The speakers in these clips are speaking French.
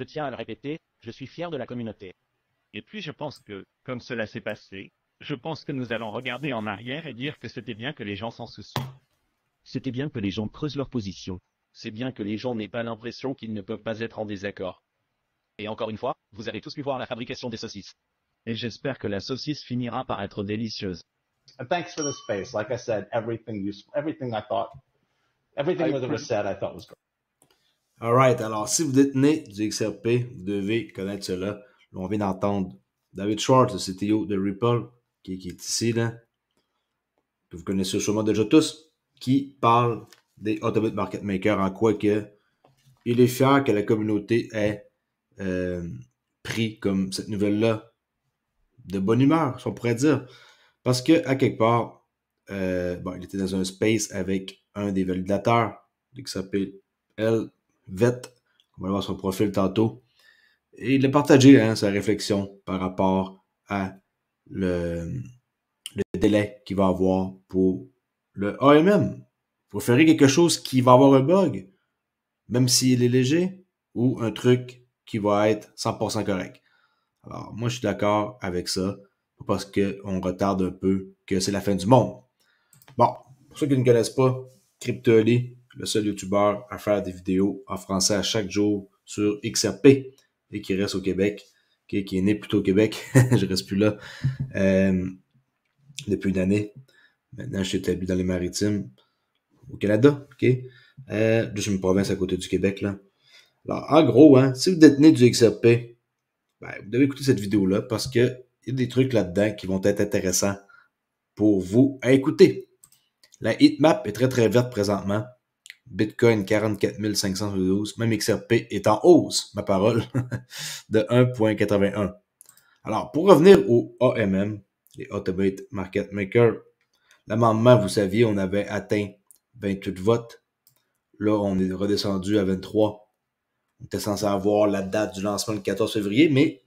Je tiens à le répéter, je suis fier de la communauté. Et puis je pense que, comme cela s'est passé, je pense que nous allons regarder en arrière et dire que c'était bien que les gens s'en soucient. C'était bien que les gens creusent leur position. C'est bien que les gens n'aient pas l'impression qu'ils ne peuvent pas être en désaccord. Et encore une fois, vous allez tous pu voir la fabrication des saucisses. Et j'espère que la saucisse finira par être délicieuse. thanks for the space. Like I said, everything useful, everything I thought, everything reset I thought was great. Alright, alors si vous détenez du XRP, vous devez connaître cela. On vient d'entendre David Schwartz, le CTO de Ripple, qui, est ici, vous connaissez sûrement déjà tous, qui parle des Automate Market Makers en quoi que il est fier que la communauté ait euh, pris comme cette nouvelle-là de bonne humeur, si on pourrait dire. Parce que, à quelque part, euh, il était dans un space avec un des validateurs XRP, L. Vett. On va voir son profil tantôt. Et il a partagé hein, sa réflexion par rapport à le, délai qu'il va avoir pour le AMM. Il faut faire quelque chose qui va avoir un bug, même s'il est léger, ou un truc qui va être 100% correct. Alors, moi, je suis d'accord avec ça, parce qu'on retarde un peu que c'est la fin du monde. Bon, pour ceux qui ne connaissent pas, CryptoLi, le seul youtubeur à faire des vidéos en français à chaque jour sur XRP et qui reste au Québec, qui, est né plutôt au Québec, je reste plus là, euh, depuis une année. Maintenant, je suis établi dans les maritimes au Canada, ok? Euh, une province à côté du Québec, là. Alors, en gros, hein, si vous détenez du XRP, ben, vous devez écouter cette vidéo-là parce que y a des trucs là-dedans qui vont être intéressants pour vous à écouter. La heatmap est très très verte présentement. Bitcoin 44 512, même XRP est en hausse, ma parole, de 1.81. Alors, pour revenir au AMM, les Automate Market Maker, l'amendement, vous saviez, on avait atteint 28 votes. Là, on est redescendu à 23. On était censé avoir la date du lancement le 14 février, mais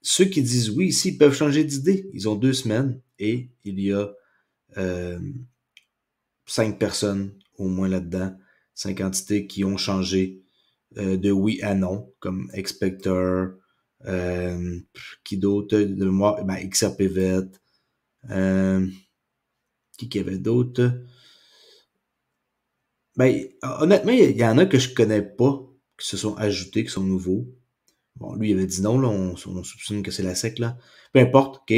ceux qui disent oui ici peuvent changer d'idée. Ils ont deux semaines et il y a euh, cinq personnes au moins là-dedans cinq entités qui ont changé euh, de oui à non, comme Expector, euh, qui d'autres de moi, ben, XRPVET, euh, qui qu'il y avait d'autres. Ben, honnêtement, il y en a que je connais pas, qui se sont ajoutés, qui sont nouveaux. Bon, lui, il avait dit non, là, on, on soupçonne que c'est la sec, là. Peu importe, OK.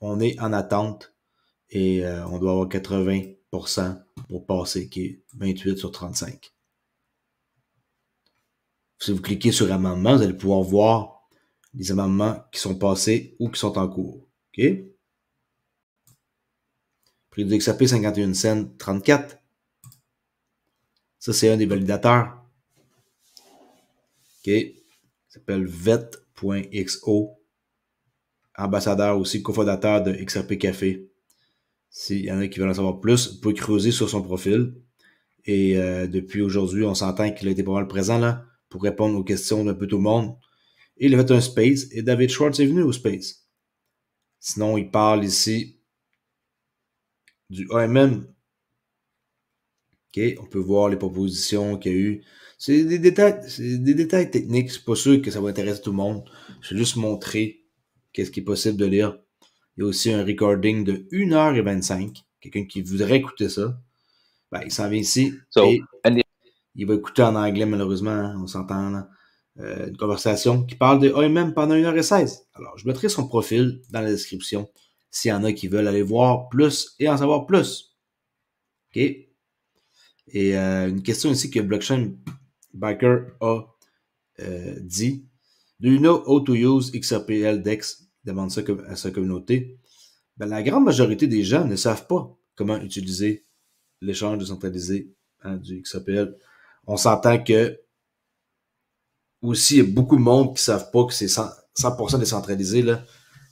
On est en attente et euh, on doit avoir 80 pour passer, qui est 28 sur 35. Si vous cliquez sur amendements vous allez pouvoir voir les amendements qui sont passés ou qui sont en cours. OK? Prix du XAP 51 cents 34. Ça, c'est un des validateurs. OK? s'appelle vet.xo. Ambassadeur aussi, cofondateur de XRP Café. S'il y en a qui veulent en savoir plus, peut creuser sur son profil. Et euh, depuis aujourd'hui, on s'entend qu'il a été pas mal présent là pour répondre aux questions d'un peu tout le monde. il a fait un space et David Schwartz est venu au space. Sinon, il parle ici du AMM. Okay, on peut voir les propositions qu'il y a eu. C'est des détails, des détails techniques. C'est pas sûr que ça va intéresser tout le monde. Je vais juste montrer qu'est-ce qui est possible de lire. Il y a aussi un recording de 1h25. Quelqu'un qui voudrait écouter ça, ben, il s'en vient ici. Il va écouter en anglais, malheureusement, hein, on s'entend. Euh, une conversation qui parle de OMM pendant 1h16. Alors, je mettrai son profil dans la description s'il y en a qui veulent aller voir plus et en savoir plus. OK? Et euh, une question ici que Blockchain Biker a euh, dit. Do you know how to use XRPL DEX demande ça à sa communauté, ben, la grande majorité des gens ne savent pas comment utiliser l'échange décentralisé hein, du XAPL. On s'entend que aussi, il y a beaucoup de monde qui ne savent pas que c'est 100%, décentralisé. Là.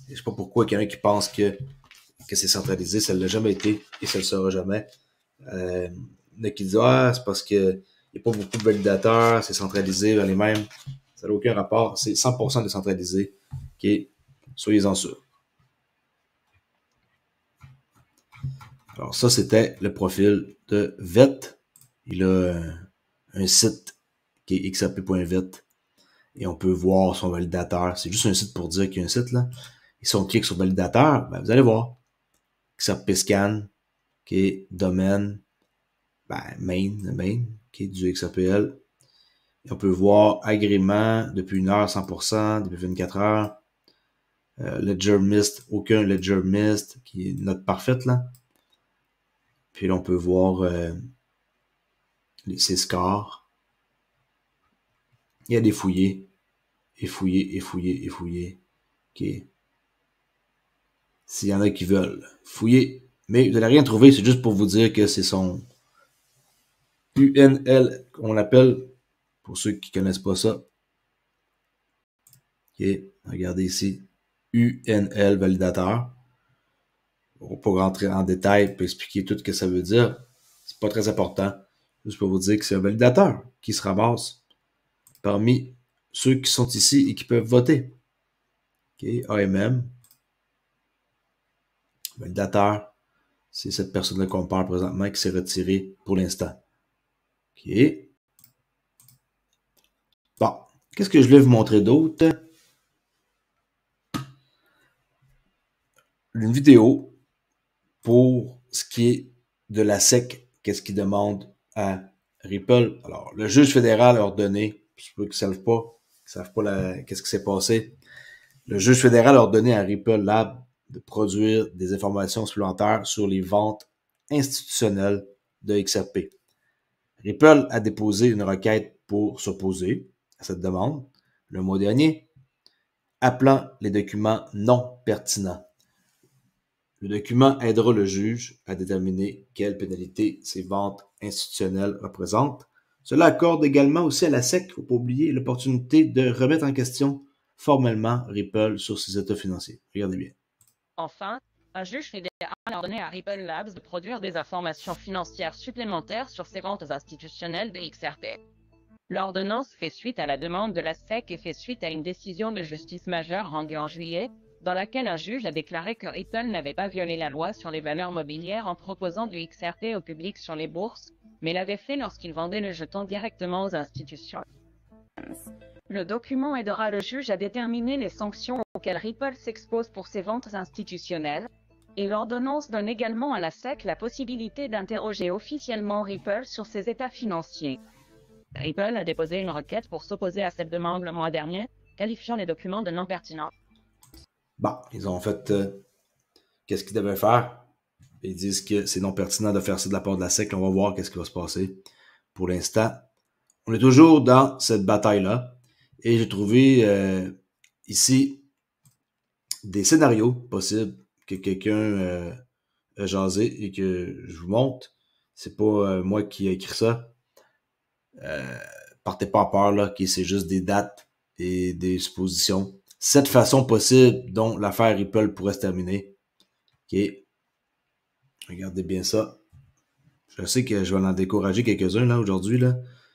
Je ne sais pas pourquoi il y a quelqu'un qui pense que, que c'est centralisé. Ça ne l'a jamais été et ça ne le sera jamais. Euh, il qui Ah, c'est parce qu'il n'y a pas beaucoup de validateurs, c'est centralisé, ben, les mêmes. Ça n'a aucun rapport. C'est 100% décentralisé. Okay. Soyez-en sûrs. Alors, ça, c'était le profil de VET. Il a un site qui est xap.vet et on peut voir son validateur. C'est juste un site pour dire qu'il y a un site là. Et si on clique sur validateur, ben, vous allez voir. XAP scan, qui est domaine, ben, main, main, qui est du XAPL. Et on peut voir agrément depuis une heure 100%, depuis 24 heures. Euh, ledger Mist, aucun Ledger Mist, qui est une note parfaite là. Puis là, on peut voir euh, ses scores. Il y a des fouillés. Et fouillés, et fouillés, et fouillés. OK. S'il y en a qui veulent, fouiller. Mais vous n'allez rien trouver, c'est juste pour vous dire que c'est son UNL, qu'on l'appelle, pour ceux qui ne connaissent pas ça. OK, regardez ici. UNL validateur. Pour rentrer en détail, pour expliquer tout ce que ça veut dire, c'est pas très important. Juste pour vous dire que c'est un validateur qui se ramasse parmi ceux qui sont ici et qui peuvent voter. OK, AMM. Validateur, c'est cette personne-là qu'on parle présentement qui s'est retirée pour l'instant. OK. Bon, qu'est-ce que je voulais vous montrer d'autre? une vidéo pour ce qui est de la SEC, qu'est-ce qu'il demande à Ripple. Alors, le juge fédéral a ordonné, je ne savent pas, qu'ils savent pas qu'est-ce qui s'est passé. Le juge fédéral a ordonné à Ripple Lab de produire des informations supplémentaires sur les ventes institutionnelles de XRP. Ripple a déposé une requête pour s'opposer à cette demande le mois dernier, appelant les documents non pertinents. Le document aidera le juge à déterminer quelles pénalités ces ventes institutionnelles représentent. Cela accorde également aussi à la SEC, il faut pas oublier, l'opportunité de remettre en question formellement Ripple sur ses états financiers. Regardez bien. Enfin, un juge a ordonné à Ripple Labs de produire des informations financières supplémentaires sur ses ventes institutionnelles de XRP. L'ordonnance fait suite à la demande de la SEC et fait suite à une décision de justice majeure rendue en juillet, dans laquelle un juge a déclaré que Ripple n'avait pas violé la loi sur les valeurs mobilières en proposant du XRP au public sur les bourses, mais l'avait fait lorsqu'il vendait le jeton directement aux institutions. Le document aidera le juge à déterminer les sanctions auxquelles Ripple s'expose pour ses ventes institutionnelles, et l'ordonnance donne également à la SEC la possibilité d'interroger officiellement Ripple sur ses états financiers. Ripple a déposé une requête pour s'opposer à cette demande le mois dernier, qualifiant les documents de non pertinents. Bon, ils ont fait euh, qu'est-ce qu'ils devaient faire. Ils disent que c'est non pertinent de faire ça de la part de la SEC. On va voir qu'est-ce qui va se passer. Pour l'instant, on est toujours dans cette bataille-là. Et j'ai trouvé euh, ici des scénarios possibles que quelqu'un euh, a jasé et que je vous montre. C'est pas moi qui ai écrit ça. partez pas en peur, là, que c'est juste des dates et des suppositions cette façon possible dont l'affaire Ripple pourrait se terminer. OK. Regardez bien ça. Je sais que je vais en décourager quelques-uns là aujourd'hui. Là.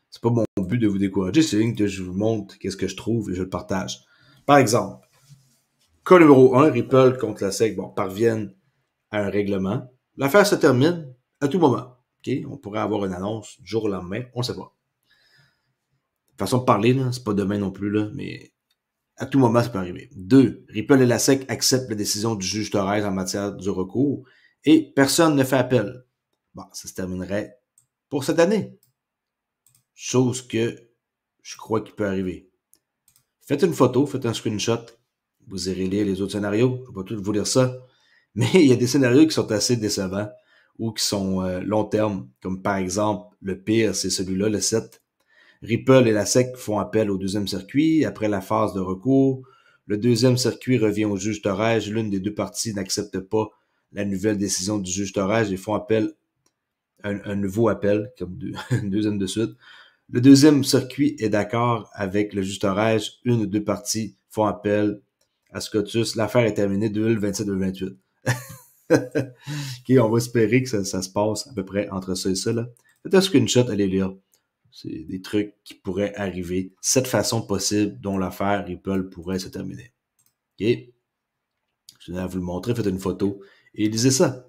C'est pas mon but de vous décourager, c'est juste que je vous montre qu'est-ce que je trouve et je le partage. Par exemple, cas numéro 1, Ripple contre la SEC bon, parviennent à un règlement. L'affaire se termine à tout moment. Okay? On pourrait avoir une annonce jour la main, on ne sait pas. Façon de parler, là, c'est pas demain non plus, là, mais à tout moment, ça peut arriver. Deux, Ripple et la SEC acceptent la décision du juge Torres en matière du recours et personne ne fait appel. Bon, ça se terminerait pour cette année. Chose que je crois qu'il peut arriver. Faites une photo, faites un screenshot. Vous irez lire les autres scénarios. Je ne vais pas tout vous lire ça. Mais il y a des scénarios qui sont assez décevants ou qui sont euh, long terme. Comme par exemple, le pire, c'est celui-là, le 7, Ripple et la SEC font appel au deuxième circuit. Après la phase de recours, le deuxième circuit revient au juge d'orage. L'une des deux parties n'accepte pas la nouvelle décision du juge d'orage et font appel, un, un nouveau appel, comme une deuxième de suite. Le deuxième circuit est d'accord avec le juge d'orage. Une ou deux parties font appel à Scotus. L'affaire est terminée 2027 28 ok, on va espérer que ça, se passe à peu près entre ça et ça. Là. Faites qu'une shot allez lire. C'est des trucs qui pourraient arriver. Cette façon possible dont l'affaire Ripple pourrait se terminer. OK? Je vais vous le montrer, faites une photo et lisez ça.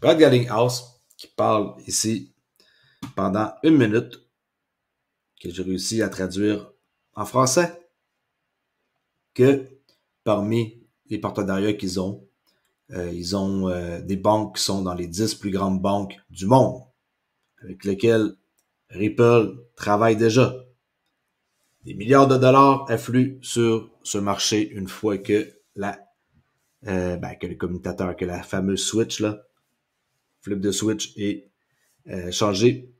Brad Gallinghouse, qui parle ici pendant une minute, que j'ai réussi à traduire en français, que parmi les partenariats qu'ils ont, euh, ils ont euh, des banques qui sont dans les 10 plus grandes banques du monde avec lequel Ripple travaille déjà. Des milliards de dollars affluent sur ce marché une fois que la euh, ben, que le commutateur, que la fameuse switch là, flip de switch est euh, changé.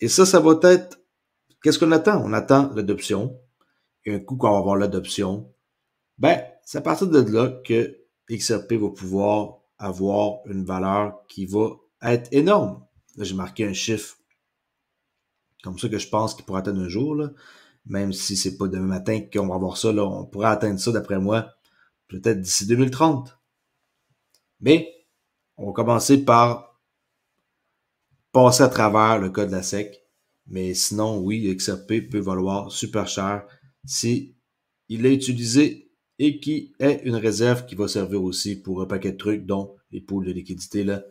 Et ça, ça va être qu'est-ce qu'on attend? On attend l'adoption. Et un coup qu'on va avoir l'adoption, ben, c'est à partir de là que XRP va pouvoir avoir une valeur qui va être énorme. Là, j'ai marqué un chiffre comme ça que je pense qu'il pourra atteindre un jour. Là. Même si c'est pas demain matin qu'on va voir ça, là, on pourrait atteindre ça, d'après moi, peut-être d'ici 2030. Mais on va commencer par passer à travers le cas de la SEC. Mais sinon, oui, XRP peut valoir super cher si il est utilisé et qui est une réserve qui va servir aussi pour un paquet de trucs, dont les poules de liquidité, là,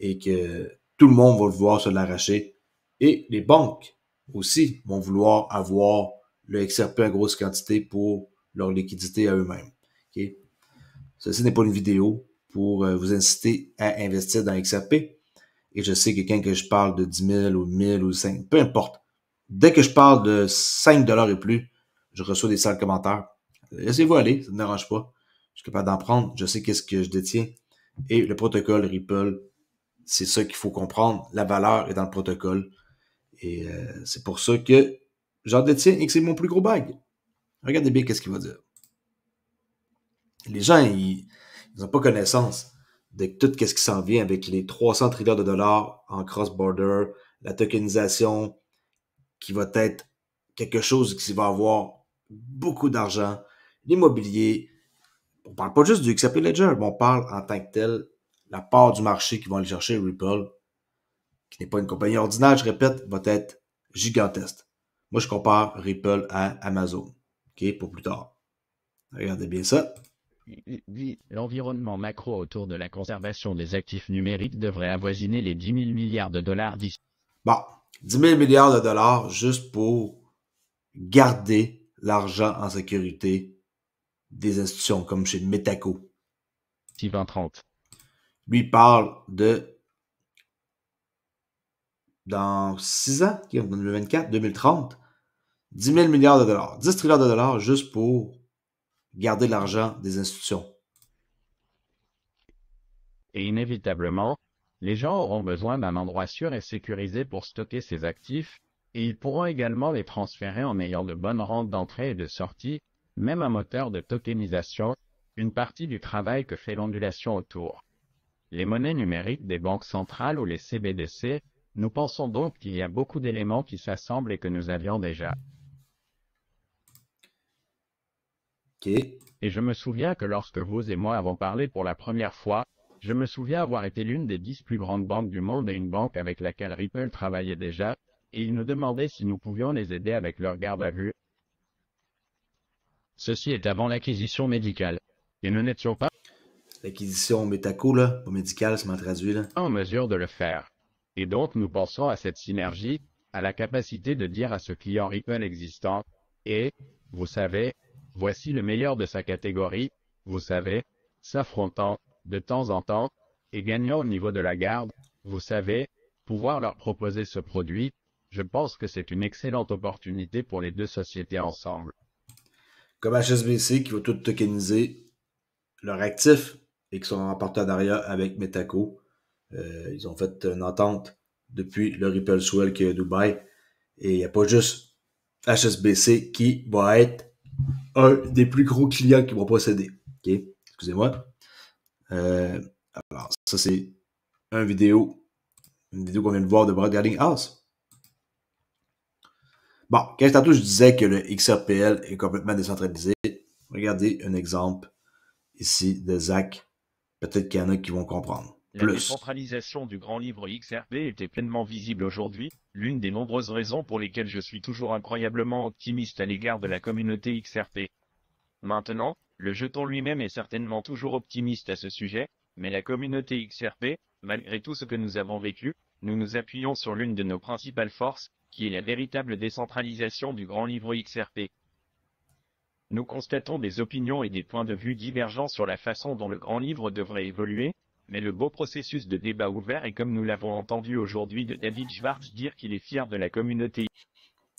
et que tout le monde va voir se l'arracher. Et les banques aussi vont vouloir avoir le XRP en grosse quantité pour leur liquidité à eux-mêmes. Okay? Ceci n'est pas une vidéo pour euh, vous inciter à investir dans XRP. Et je sais que quand que je parle de 10 000 ou 000 ou 5, peu importe. Dès que je parle de 5 dollars et plus, je reçois des sales commentaires. Laissez-vous aller, ça ne pas. Je suis capable d'en prendre. Je sais qu'est-ce que je détiens. Et le protocole Ripple c'est ça qu'il faut comprendre. La valeur est dans le protocole. Et euh, c'est pour ça que j'en détiens et que c'est mon plus gros bag. Regardez bien qu'est-ce qu'il va dire. Les gens, ils n'ont pas connaissance de tout ce qui s'en vient avec les 300 trillions de dollars en cross-border, la tokenisation qui va être quelque chose qui va avoir beaucoup d'argent, l'immobilier. On parle pas juste du XRP Ledger, mais on parle en tant que tel la part du marché qui vont aller chercher Ripple, qui n'est pas une compagnie ordinaire, je répète, va être gigantesque. Moi, je compare Ripple à Amazon, OK, pour plus tard. Regardez bien ça. L'environnement macro autour de la conservation des actifs numériques devrait avoisiner les 10 000 milliards de dollars d'ici. Bon, 10 000 milliards de dollars juste pour garder l'argent en sécurité des institutions, comme chez Metaco. 2030 lui parle de dans 6 ans, qui en 2024, 2030, 10 000 milliards de dollars, 10 trillions de dollars juste pour garder l'argent des institutions. Et inévitablement, les gens auront besoin d'un endroit sûr et sécurisé pour stocker ces actifs, et ils pourront également les transférer en ayant de bonnes rentes d'entrée et de sortie, même un moteur de tokenisation, une partie du travail que fait l'ondulation autour les monnaies numériques des banques centrales ou les CBDC, nous pensons donc qu'il y a beaucoup d'éléments qui s'assemblent et que nous avions déjà. Et je me souviens que lorsque vous et moi avons parlé pour la première fois, je me souviens avoir été l'une des dix plus grandes banques du monde et une banque avec laquelle Ripple travaillait déjà, et ils nous demandaient si nous pouvions les aider avec leur garde à vue. Ceci est avant l'acquisition médicale. Et nous n'étions pas l'acquisition métaco, au Médical, médical, m'a traduit, En mesure de le faire. Et donc, nous pensons à cette synergie, à la capacité de dire à ce client Ripple existant, et, eh, vous savez, voici le meilleur de sa catégorie, vous savez, s'affrontant, de temps en temps, et gagnant au niveau de la garde, vous savez, pouvoir leur proposer ce produit, je pense que c'est une excellente opportunité pour les deux sociétés ensemble. Comme HSBC qui veut tout tokeniser leur actif et qui sont en partenariat avec Metaco. Euh, ils ont fait une entente depuis le Ripple Swell qui est à Dubaï. Et il n'y a pas juste HSBC qui va être un des plus gros clients qui vont procéder. OK? Excusez-moi. Euh, alors, ça, c'est une vidéo, une vidéo qu'on vient de voir de Broadcasting House. Bon, quand je disais que le XRPL est complètement décentralisé, regardez un exemple ici de Zach Peut-être qu'il y en a qui vont comprendre. La décentralisation du grand livre XRP était pleinement visible aujourd'hui, l'une des nombreuses raisons pour lesquelles je suis toujours incroyablement optimiste à l'égard de la communauté XRP. Maintenant, le jeton lui-même est certainement toujours optimiste à ce sujet, mais la communauté XRP, malgré tout ce que nous avons vécu, nous nous appuyons sur l'une de nos principales forces, qui est la véritable décentralisation du grand livre XRP nous constatons des opinions et des points de vue divergents sur la façon dont le grand livre devrait évoluer, mais le beau processus de débat ouvert est comme nous l'avons entendu aujourd'hui de David Schwartz dire qu'il est fier de la communauté.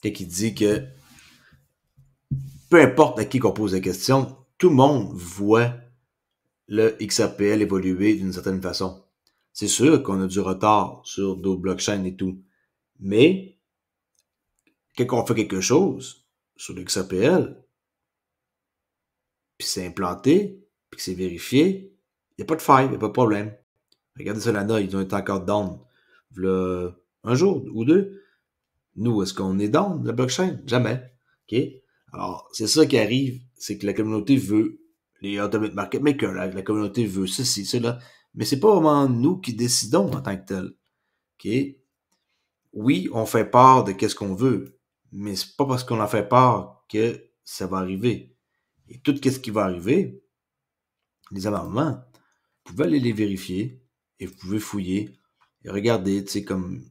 Et qui dit que peu importe à qui qu'on pose la question, tout le monde voit le XRPL évoluer d'une certaine façon. C'est sûr qu'on a du retard sur d'autres blockchains et tout, mais quand on fait quelque chose sur le XAPL, puis c'est implanté, puis que c'est vérifié, il n'y a pas de faille, il n'y a pas de problème. Regardez ça là-dedans, ils ont été encore down. Le, un jour ou deux. Nous, est-ce qu'on est down, la blockchain? Jamais. OK? Alors, c'est ça qui arrive, c'est que la communauté veut les automated market makers, la, communauté veut ceci, cela, mais c'est pas vraiment nous qui décidons en tant que tel. Oui, on fait part de qu'est-ce qu'on veut, mais c'est pas parce qu'on en fait part que ça va arriver. Et tout ce qui va arriver, les amendements, vous pouvez aller les vérifier et vous pouvez fouiller et regarder, tu sais, comme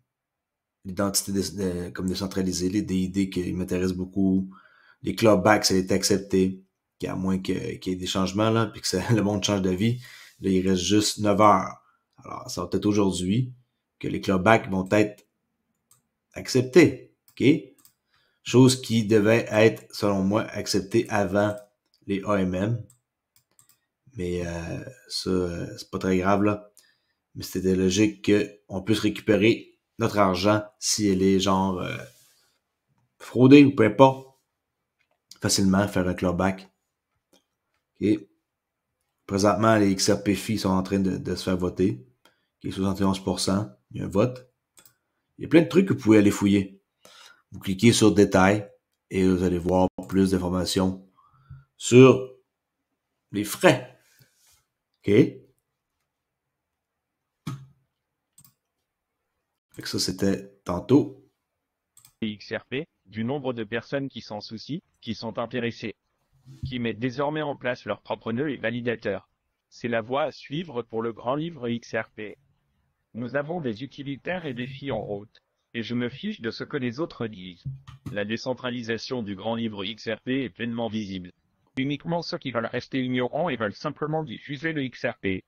l'identité comme décentralisée, les DID qui m'intéressent beaucoup, les clawbacks, ça a été accepté, qu'à moins qu'il y ait des changements, là, puis que le monde change d'avis, là, il reste juste 9 heures. Alors, ça va être aujourd'hui que les clawbacks vont être acceptés, OK? Chose qui devait être, selon moi, acceptée avant les AMM. Mais euh, ça, euh, c'est pas très grave là. Mais c'était logique qu'on puisse récupérer notre argent si elle est genre euh, fraudée ou peu importe. Facilement faire un clawback. Présentement, les XRPFI sont en train de, se faire voter. Qui 71%. Il y a un vote. Il y a plein de trucs que vous pouvez aller fouiller. Vous cliquez sur détails et vous allez voir plus d'informations sur les frais. OK? que ça, c'était tantôt. XRP, du nombre de personnes qui s'en soucient, qui sont intéressées, qui mettent désormais en place leur propre nœuds et validateurs. C'est la voie à suivre pour le grand livre XRP. Nous avons des utilitaires et des filles en route. Et je me fiche de ce que les autres disent. La décentralisation du grand livre XRP est pleinement visible. Uniquement ceux qui veulent rester ignorants et veulent simplement diffuser le XRP.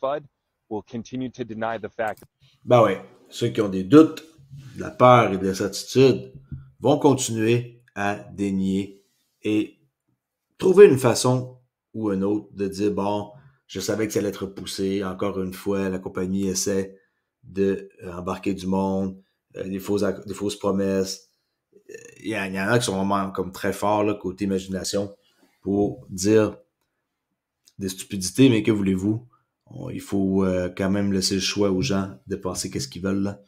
FUD will continue to deny the fact. Ben oui, ceux qui ont des doutes, de la peur et de la certitude vont continuer à dénier et trouver une façon ou une autre de dire bon, je savais que ça allait être poussé, Encore une fois, la compagnie essaie de euh, embarquer du monde, euh, des, fausses, promesses. Euh, il y, en a qui sont vraiment comme très forts là, côté imagination pour dire des stupidités, mais que voulez-vous? Il faut euh, quand même laisser le choix aux gens de penser qu'est-ce qu'ils veulent,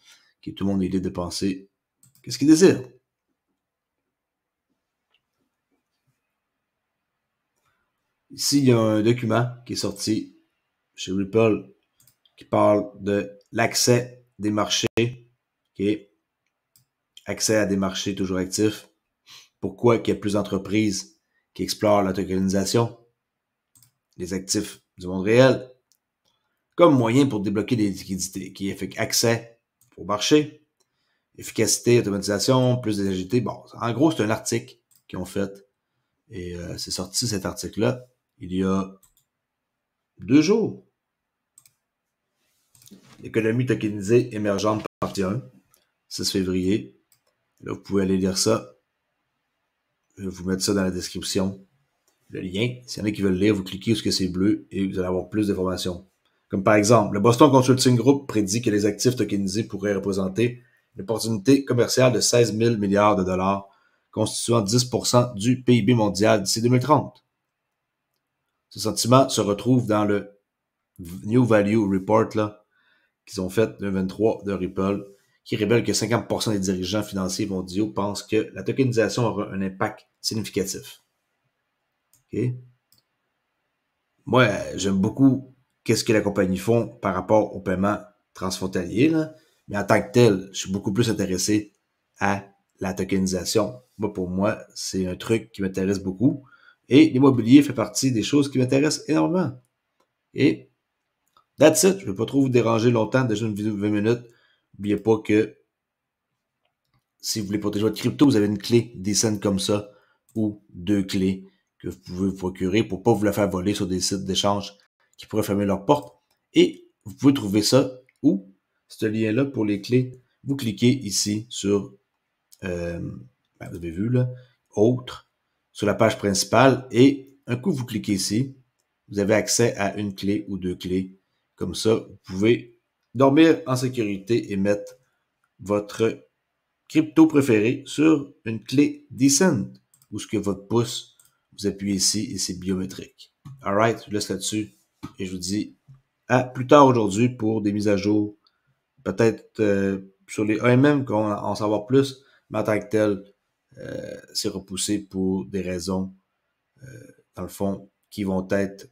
que tout le monde ait l'idée de penser qu'est-ce qu'ils désirent. Ici, il y a un document qui est sorti chez Ripple qui parle de l'accès des marchés, okay. accès à des marchés toujours actifs. Pourquoi qu'il y a plus d'entreprises qui explore la tokenisation des actifs du monde réel comme moyen pour débloquer des liquidités qui effectuent accès au marché, efficacité, automatisation, plus d'agilité. Bon, en gros, c'est un article qu'ils ont fait et euh, c'est sorti cet article-là il y a deux jours. L'économie tokenisée émergente partie 1, 6 février. Là, vous pouvez aller lire ça je euh, vais vous mettre ça dans la description. Le lien, s'il y en a qui veulent lire, vous cliquez sur ce que c'est bleu et vous allez avoir plus d'informations. Comme par exemple, le Boston Consulting Group prédit que les actifs tokenisés pourraient représenter une opportunité commerciale de 16 000 milliards de dollars, constituant 10 du PIB mondial d'ici 2030. Ce sentiment se retrouve dans le New Value Report qu'ils ont fait le 23 de Ripple qui révèle que 50% des dirigeants financiers mondiaux pensent que la tokenisation aura un impact significatif. Moi, j'aime beaucoup qu'est-ce que la compagnie font par rapport au paiement transfrontalier, mais en tant que tel, je suis beaucoup plus intéressé à la tokenisation. Moi, pour moi, c'est un truc qui m'intéresse beaucoup. Et l'immobilier fait partie des choses qui m'intéressent énormément. Et that's it. Je ne vais pas trop vous déranger longtemps, déjà une vidéo de 20 minutes. N'oubliez pas que si vous voulez protéger votre crypto, vous avez une clé des scènes comme ça ou deux clés que vous pouvez vous procurer pour pas vous la faire voler sur des sites d'échange qui pourraient fermer leurs portes. Et vous pouvez trouver ça ou Ce lien-là pour les clés, vous cliquez ici sur, euh, ben, vous avez vu là, autre, sur la page principale et un coup vous cliquez ici, vous avez accès à une clé ou deux clés. Comme ça, vous pouvez dormir en sécurité et mettre votre crypto préféré sur une clé decent ou ce que votre pouce, vous appuyez ici et c'est biométrique. Alright, je vous laisse là-dessus et je vous dis à plus tard aujourd'hui pour des mises à jour, peut-être euh, sur les AMM qu'on en savoir plus, mais en tant que tel, c'est euh, repoussé pour des raisons, euh, dans le fond, qui vont être,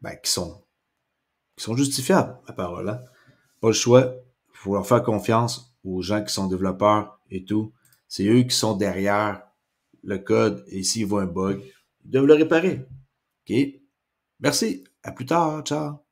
ben, qui sont qui sont justifiables à parole. Pas le choix. Il faut leur faire confiance aux gens qui sont développeurs et tout. C'est eux qui sont derrière le code et s'ils voient un bug, ils doivent le réparer. OK? Merci. À plus tard. Ciao.